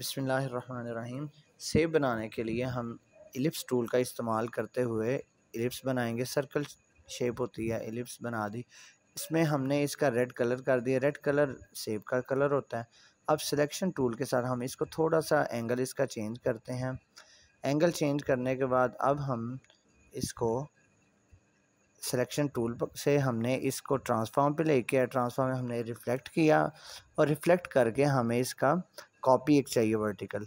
बसमीम सेब बनाने के लिए हम एलिप्स टूल का इस्तेमाल करते हुए एलिप्स बनाएंगे सर्कल शेप होती है एलिप्स बना दी इसमें हमने इसका रेड कलर कर दिया रेड कलर सेब का कलर होता है अब सिलेक्शन टूल के साथ हम इसको थोड़ा सा एंगल इसका चेंज करते हैं एंगल चेंज करने के बाद अब हम इसको सिलेक्शन टूल से हमने इसको ट्रांसफॉर्म पे लेके आया ट्रांसफॉर्म में हमने रिफ़्लेक्ट किया और रिफ़्लेक्ट करके हमें इसका कॉपी एक चाहिए वर्टिकल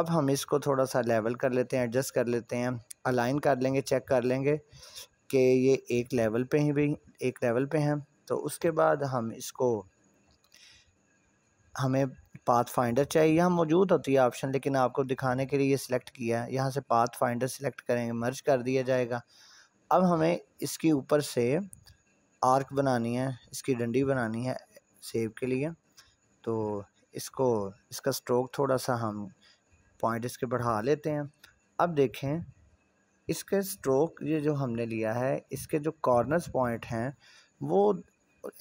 अब हम इसको थोड़ा सा लेवल कर लेते हैं एडजस्ट कर लेते हैं अलाइन कर लेंगे चेक कर लेंगे कि ये एक लेवल पे ही भी एक लेवल पे हैं तो उसके बाद हम इसको हमें पाथ फाइंडर चाहिए यहाँ मौजूद होती है ऑप्शन लेकिन आपको दिखाने के लिए ये सिलेक्ट किया है यहाँ से पाथ फाइंडर सेलेक्ट करेंगे मर्ज कर दिया जाएगा अब हमें इसके ऊपर से आर्क बनानी है इसकी डंडी बनानी है सेब के लिए तो इसको इसका स्ट्रोक थोड़ा सा हम पॉइंट इसके बढ़ा लेते हैं अब देखें इसके स्ट्रोक ये जो हमने लिया है इसके जो कॉर्नर्स पॉइंट हैं वो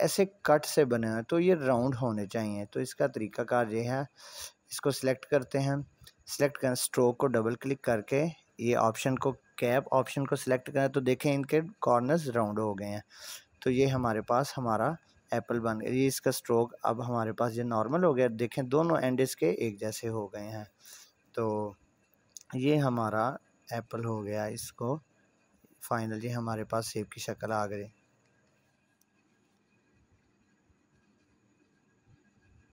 ऐसे कट से बने हैं तो ये राउंड होने चाहिए तो इसका तरीका कार ये है इसको सिलेक्ट करते हैं सिलेक्ट कर स्ट्रोक को डबल क्लिक करके ये ऑप्शन को कैप ऑप्शन को सिलेक्ट करें तो देखें इनके कॉर्नर्स राउंड हो गए हैं तो ये हमारे पास हमारा एप्पल बन गया ये इसका स्ट्रोक अब हमारे पास ये नॉर्मल हो गया देखें दोनों एंड इसके एक जैसे हो गए हैं तो ये हमारा एप्पल हो गया इसको फाइनली हमारे पास सेब की शक्ल आ गई